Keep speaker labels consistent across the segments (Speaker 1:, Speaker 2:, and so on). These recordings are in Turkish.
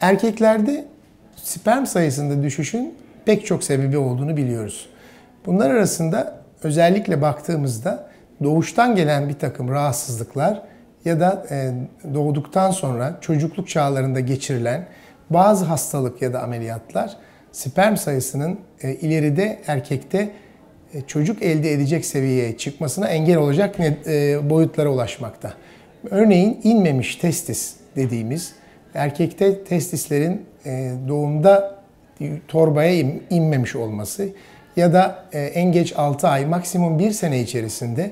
Speaker 1: Erkeklerde sperm sayısında düşüşün pek çok sebebi olduğunu biliyoruz. Bunlar arasında özellikle baktığımızda doğuştan gelen bir takım rahatsızlıklar ya da e, doğduktan sonra çocukluk çağlarında geçirilen bazı hastalık ya da ameliyatlar sperm sayısının e, ileride erkekte e, çocuk elde edecek seviyeye çıkmasına engel olacak boyutlara ulaşmakta. Örneğin inmemiş testis dediğimiz erkekte testislerin e, doğumda torbaya inmemiş olması ya da e, en geç 6 ay maksimum 1 sene içerisinde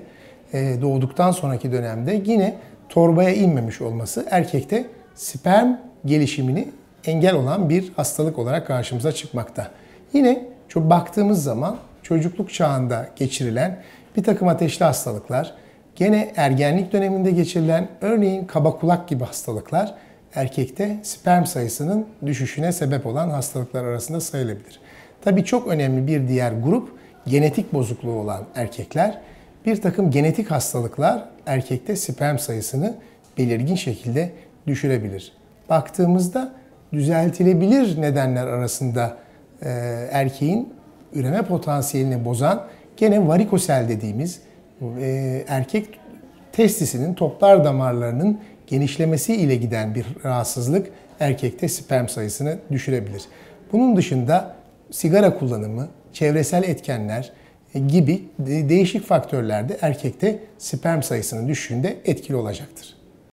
Speaker 1: e, doğduktan sonraki dönemde yine torbaya inmemiş olması erkekte sperm gelişimini engel olan bir hastalık olarak karşımıza çıkmakta. Yine çok baktığımız zaman çocukluk çağında geçirilen bir takım ateşli hastalıklar, gene ergenlik döneminde geçirilen örneğin kaba kulak gibi hastalıklar erkekte sperm sayısının düşüşüne sebep olan hastalıklar arasında sayılabilir. Tabii çok önemli bir diğer grup genetik bozukluğu olan erkekler. Bir takım genetik hastalıklar erkekte sperm sayısını belirgin şekilde düşürebilir. Baktığımızda düzeltilebilir nedenler arasında e, erkeğin üreme potansiyelini bozan gene varikosel dediğimiz e, erkek testisinin toplar damarlarının genişlemesi ile giden bir rahatsızlık erkekte sperm sayısını düşürebilir. Bunun dışında sigara kullanımı, çevresel etkenler e, gibi değişik faktörler de erkekte sperm sayısının düşüşünde etkili olacaktır.